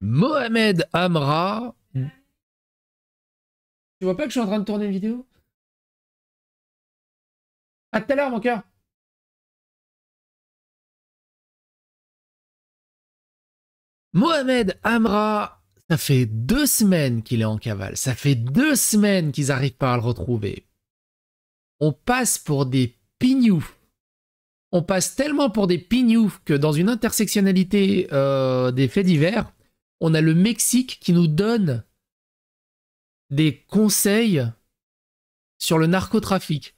Mohamed Amra. Tu vois pas que je suis en train de tourner une vidéo À tout à l'heure, mon cœur. Mohamed Amra, ça fait deux semaines qu'il est en cavale. Ça fait deux semaines qu'ils n'arrivent pas à le retrouver. On passe pour des pignoufs. On passe tellement pour des pignoufs que dans une intersectionnalité euh, des faits divers, on a le Mexique qui nous donne des conseils sur le narcotrafic.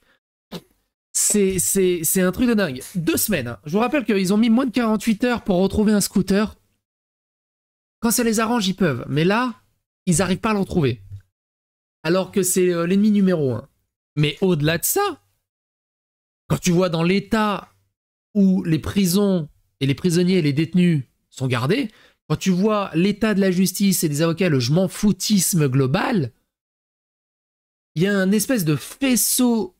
C'est un truc de dingue. Deux semaines. Hein. Je vous rappelle qu'ils ont mis moins de 48 heures pour retrouver un scooter. Quand ça les arrange, ils peuvent. Mais là, ils n'arrivent pas à le retrouver. Alors que c'est euh, l'ennemi numéro un. Mais au-delà de ça, quand tu vois dans l'état où les prisons et les prisonniers et les détenus sont gardés, quand tu vois l'état de la justice et des avocats, le je m'en foutisme global, il y a un espèce de faisceau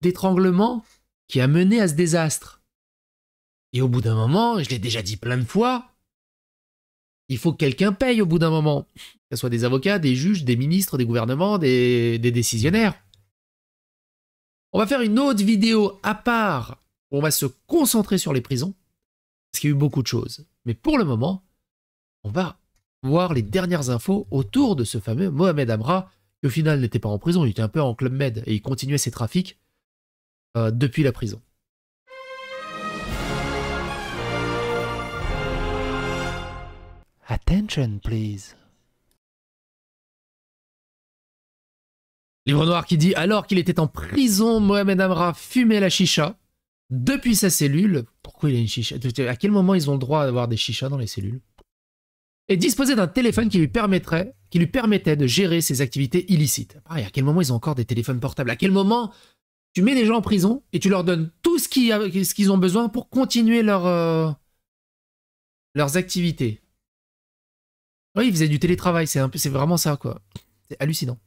d'étranglement qui a mené à ce désastre. Et au bout d'un moment, je l'ai déjà dit plein de fois, il faut que quelqu'un paye au bout d'un moment. Que ce soit des avocats, des juges, des ministres, des gouvernements, des, des décisionnaires. On va faire une autre vidéo à part où on va se concentrer sur les prisons, parce qu'il y a eu beaucoup de choses. Mais pour le moment, on va voir les dernières infos autour de ce fameux Mohamed Amra, qui au final n'était pas en prison, il était un peu en Club Med et il continuait ses trafics euh, depuis la prison. Attention, please. Livre noir qui dit alors qu'il était en prison, Mohamed Amra fumait la chicha depuis sa cellule. Pourquoi il a une chicha À quel moment ils ont le droit d'avoir des chichas dans les cellules et disposait d'un téléphone qui lui permettrait qui lui permettait de gérer ses activités illicites. à quel moment ils ont encore des téléphones portables À quel moment tu mets les gens en prison et tu leur donnes tout ce qu'ils ont besoin pour continuer euh, leurs activités Oui, ils faisaient du télétravail, c'est vraiment ça, quoi. C'est hallucinant.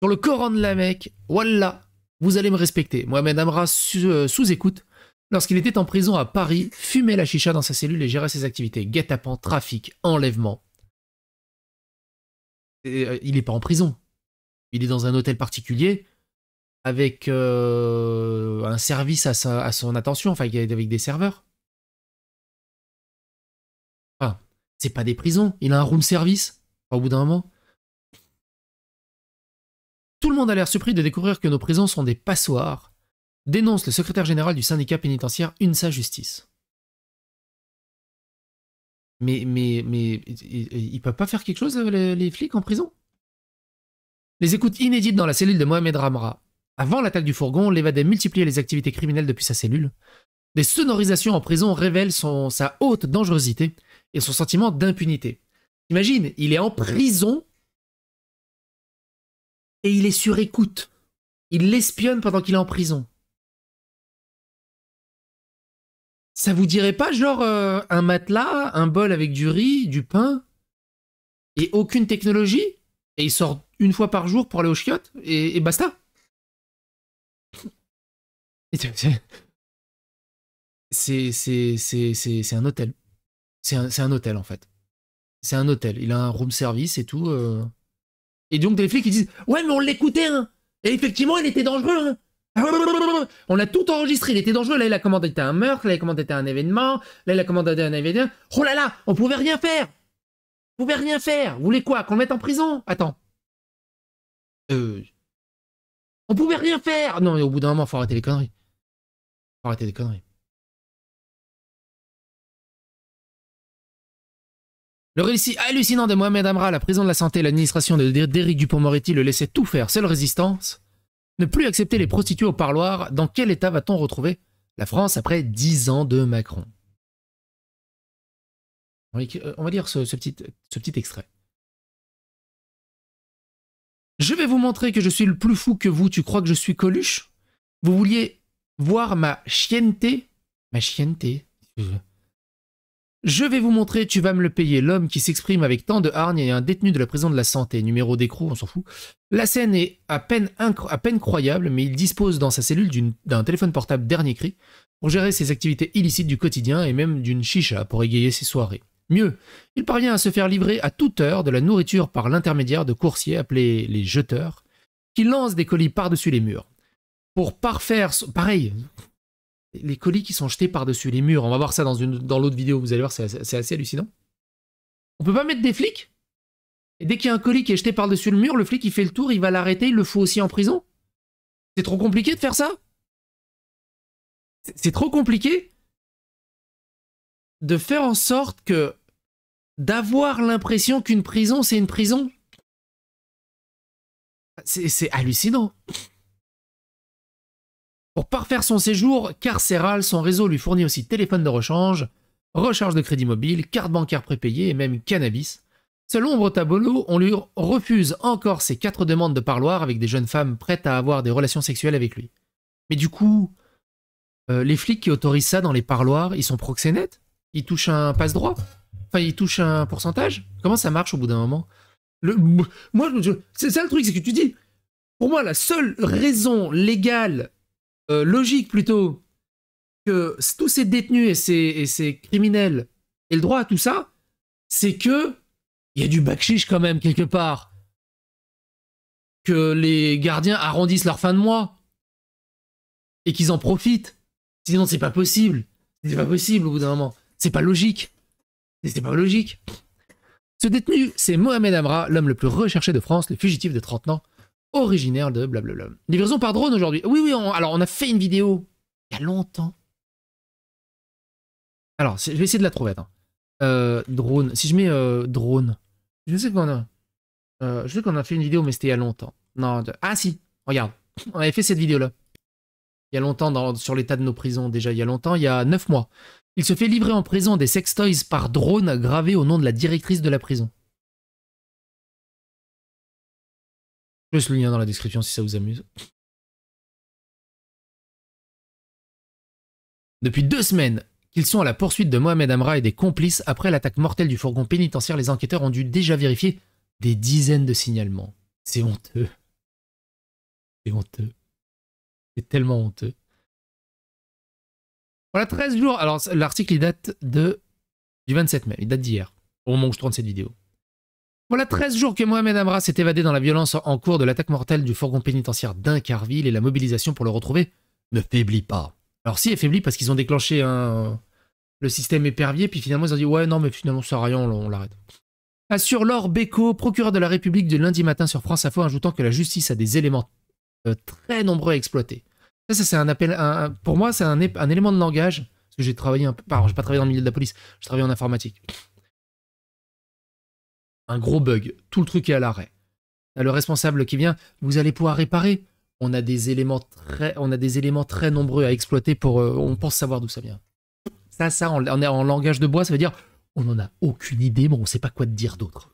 Sur le Coran de la Mecque, voilà, vous allez me respecter. Mohamed Amra euh, sous-écoute lorsqu'il était en prison à Paris, fumait la chicha dans sa cellule et gérait ses activités guet-apens, trafic, enlèvement. Euh, il n'est pas en prison. Il est dans un hôtel particulier avec euh, un service à, son attention, enfin avec des serveurs. Enfin, c'est pas des prisons, il a un room service, au bout d'un moment. Tout le monde a l'air surpris de découvrir que nos prisons sont des passoires dénonce le secrétaire général du syndicat pénitentiaire UNSA Justice. Mais, mais, mais ils peuvent pas faire quelque chose, euh, les, flics, en prison Les écoutes inédites dans la cellule de Mohamed Ramra. Avant l'attaque du fourgon, l'évadé multipliait les activités criminelles depuis sa cellule. Des sonorisations en prison révèlent sa haute dangerosité et son sentiment d'impunité. Imagine, il est en prison et il est sur écoute. Il l'espionne pendant qu'il est en prison. Ça vous dirait pas genre euh, un matelas, un bol avec du riz, du pain et aucune technologie et il sort une fois par jour pour aller au chiottes et, basta. C'est c'est un hôtel. C'est un, hôtel en fait. C'est un hôtel. Il a un room service et tout. Euh. Et donc des flics qui disent ouais mais on l'écoutait hein. Et effectivement il était dangereux hein. On a tout enregistré, il était dangereux. Là, il a commandé un meurtre, là, il a commandé un événement, là, il a commandé un événement. Oh là là, on pouvait rien faire On pouvait rien faire Vous voulez quoi Qu'on le mette en prison Attends. Euh... On pouvait rien faire Non, mais au bout d'un moment, faut arrêter les conneries. Faut arrêter les conneries. Le récit hallucinant de Mohamed Amra, la prison de la santé et l'administration de Déric Dupont-Moretti le laissait tout faire. Seule résistance, plus accepter les prostituées au parloir, dans quel état va-t-on retrouver la France après dix ans de Macron euh, On va dire ce, petit, ce petit extrait. Je vais vous montrer que je suis le plus fou que vous. Tu crois que je suis Coluche Vous vouliez voir ma chienneté Ma chienneté je vais vous montrer, tu vas me le payer. L'homme qui s'exprime avec tant de hargne et un détenu de la prison de la santé. Numéro d'écrou, on s'en fout. La scène est à peine, à peine croyable, mais il dispose dans sa cellule d'un téléphone portable dernier cri pour gérer ses activités illicites du quotidien et même d'une chicha pour égayer ses soirées. Mieux, il parvient à se faire livrer à toute heure de la nourriture par l'intermédiaire de coursiers appelés les jeteurs, qui lancent des colis par-dessus les murs. Pour parfaire, pareil, les colis qui sont jetés par-dessus les murs. On va voir ça dans, une, dans l'autre vidéo, vous allez voir, c'est assez, assez, hallucinant. On peut pas mettre des flics Et dès qu'il y a un colis qui est jeté par-dessus le mur, le flic il fait le tour, il va l'arrêter, il le fout aussi en prison C'est trop compliqué de faire ça C'est trop compliqué de faire en sorte que d'avoir l'impression qu'une prison c'est une prison. C'est hallucinant. Pour parfaire son séjour carcéral, son réseau lui fournit aussi téléphone de rechange, recharge de crédit mobile, carte bancaire prépayée et même cannabis. Selon Ombre on lui refuse encore ses quatre demandes de parloir avec des jeunes femmes prêtes à avoir des relations sexuelles avec lui. Mais du coup, euh, les flics qui autorisent ça dans les parloirs, ils sont proxénètes Ils touchent un passe-droit Enfin, ils touchent un pourcentage Comment ça marche au bout d'un moment le, Moi, c'est ça le truc, c'est que tu dis, pour moi, la seule raison légale euh, logique plutôt que tous ces détenus et ces, criminels et le droit à tout ça, c'est que il y a du bakchich quand même quelque part. Que les gardiens arrondissent leur fin de mois et qu'ils en profitent. Sinon, c'est pas possible. C'est pas possible au bout d'un moment. C'est pas logique. C'est pas logique. Ce détenu, c'est Mohamed Amra, l'homme le plus recherché de France, le fugitif de 30 ans, originaire de blablabla. Livraison par drone aujourd'hui. Oui, oui, alors on a fait une vidéo il y a longtemps. Alors, je vais essayer de la trouver, euh, drone, si je mets euh, drone, je sais qu'on a... Euh, je sais qu'on a fait une vidéo, mais c'était il y a longtemps. Non, ah si, regarde, on avait fait cette vidéo-là. Il y a longtemps, dans, sur l'état de nos prisons, déjà il y a longtemps, il y a 9 mois. Il se fait livrer en prison des sextoys par drone gravés au nom de la directrice de la prison. Juste le lien dans la description si ça vous amuse. Depuis deux semaines qu'ils sont à la poursuite de Mohamed Amra et des complices après l'attaque mortelle du fourgon pénitentiaire, les enquêteurs ont dû déjà vérifier des dizaines de signalements. C'est honteux. C'est honteux. C'est tellement honteux. Voilà, 13 jours. Alors, l'article, il date de, du 27 mai. Il date d'hier, au moment où je tourne cette vidéo. Voilà 13 jours que Mohamed Amra s'est évadé dans la violence en cours de l'attaque mortelle du fourgon pénitentiaire d'Incarville et la mobilisation pour le retrouver ne faiblit pas. Alors si, elle faiblit parce qu'ils ont déclenché un... le système épervier, puis finalement ils ont dit ouais non mais finalement ça rien, on l'arrête. Assure Laure Beco, procureur de la République du lundi matin sur France Info, ajoutant que la justice a des éléments euh, très nombreux à exploiter. Ça, c'est un appel, pour moi c'est un, élément de langage, parce que j'ai travaillé un peu, pardon, j'ai pas travaillé dans le milieu de la police, je travaille en informatique. Un gros bug, tout le truc est à l'arrêt. le responsable qui vient, vous allez pouvoir réparer. On a des éléments très, on a des éléments très nombreux à exploiter pour, euh, on pense savoir d'où ça vient. Ça, ça, on est en langage de bois, ça veut dire, on n'en a aucune idée, mais on ne sait pas quoi dire d'autre.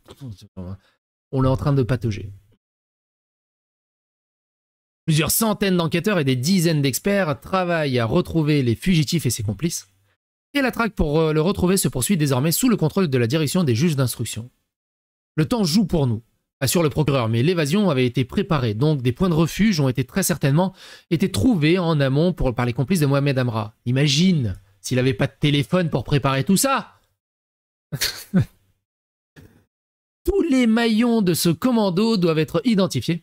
On est en train de patauger. Plusieurs centaines d'enquêteurs et des dizaines d'experts travaillent à retrouver les fugitifs et ses complices. Et la traque pour euh, le retrouver se poursuit désormais sous le contrôle de la direction des juges d'instruction. Le temps joue pour nous, assure le procureur, mais l'évasion avait été préparée, donc des points de refuge ont été très certainement été trouvés en amont par les complices de Mohamed Amra. Imagine s'il n'avait pas de téléphone pour préparer tout ça Tous les maillons de ce commando doivent être identifiés,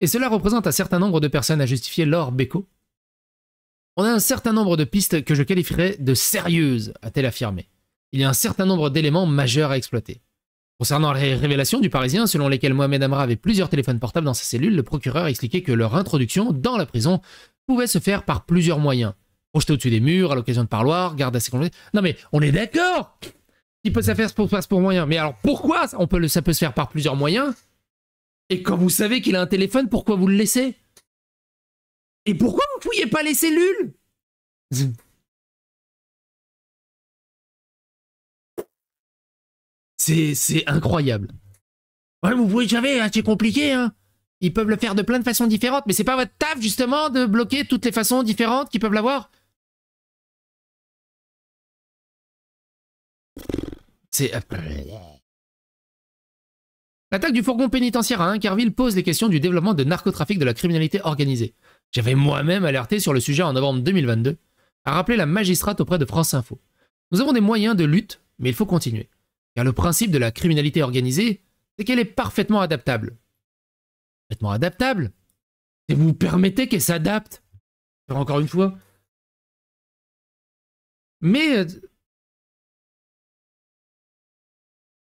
et cela représente un certain nombre de personnes à justifier leur béco. On a un certain nombre de pistes que je qualifierais de sérieuses, a-t-elle affirmé. Il y a un certain nombre d'éléments majeurs à exploiter. Concernant les révélations du Parisien, selon lesquelles Mohamed Amra avait plusieurs téléphones portables dans sa cellule, le procureur expliquait que leur introduction dans la prison pouvait se faire par plusieurs moyens. Projeté au-dessus des murs, à l'occasion de parloirs, garde à ses Non mais on est d'accord Il peut se faire par plusieurs moyen. Mais alors pourquoi on peut, ça peut se faire par plusieurs moyens Et quand vous savez qu'il a un téléphone, pourquoi vous le laissez Et pourquoi vous ne fouillez pas les cellules C'est incroyable. Ouais, vous pouvez, j'avais, hein, c'est compliqué, hein. Ils peuvent le faire de plein de façons différentes, mais c'est pas votre taf, justement, de bloquer toutes les façons différentes qu'ils peuvent l'avoir C'est... Euh, L'attaque du fourgon pénitentiaire à Incarville pose les questions du développement de narcotrafic de la criminalité organisée. J'avais moi-même alerté sur le sujet en novembre 2022, a rappeler la magistrate auprès de France Info. Nous avons des moyens de lutte, mais il faut continuer. Car le principe de la criminalité organisée, c'est qu'elle est parfaitement adaptable. Parfaitement adaptable Et vous permettez qu'elle s'adapte Encore une fois. Mais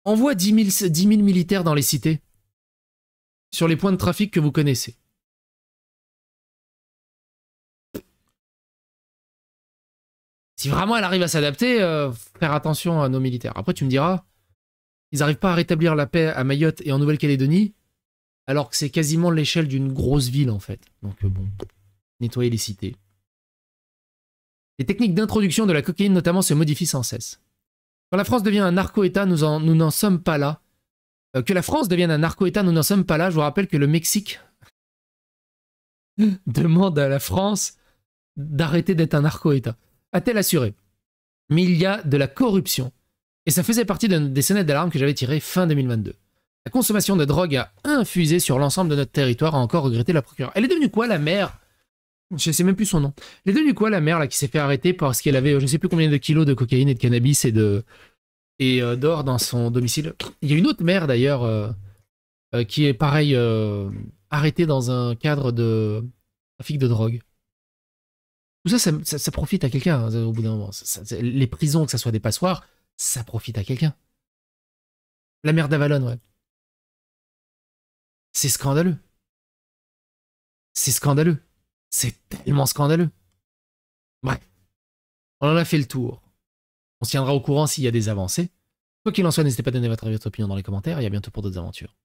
envoie 10 000, militaires dans les cités, sur les points de trafic que vous connaissez. Si vraiment elle arrive à s'adapter, euh, faire attention à nos militaires. Après, tu me diras, ils n'arrivent pas à rétablir la paix à Mayotte et en Nouvelle-Calédonie, alors que c'est quasiment l'échelle d'une grosse ville en fait. Donc euh, bon, nettoyer les cités. Les techniques d'introduction de la cocaïne notamment se modifient sans cesse. Quand la France devient un narco-État, nous n'en sommes pas là. Euh, que la France devienne un narco-État, nous n'en sommes pas là. Je vous rappelle que le Mexique demande à la France d'arrêter d'être un narco-État. A-t-elle assuré Mais il y a de la corruption et ça faisait partie des sonnettes d'alarme que j'avais tirées fin 2022. La consommation de drogue a infusé sur l'ensemble de notre territoire, a encore regretté la procureure. Elle est devenue quoi la mère Je ne sais même plus son nom. Elle est devenue quoi la mère qui s'est fait arrêter parce qu'elle avait euh, je ne sais plus combien de kilos de cocaïne et de cannabis et euh, d'or dans son domicile. Il y a une autre mère d'ailleurs euh, qui est pareil arrêtée dans un cadre de trafic de drogue. Tout ça, ça, profite à quelqu'un hein, au bout d'un moment. les prisons, que ce soit des passoires, ça profite à quelqu'un. La mère d'Avalon, ouais. C'est scandaleux. C'est scandaleux. C'est tellement scandaleux. Ouais. on en a fait le tour. On se tiendra au courant s'il y a des avancées. Quoi qu'il en soit, n'hésitez pas à donner votre, votre opinion dans les commentaires et à bientôt pour d'autres aventures.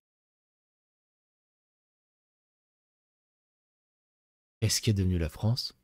Est-ce qu'est devenu la France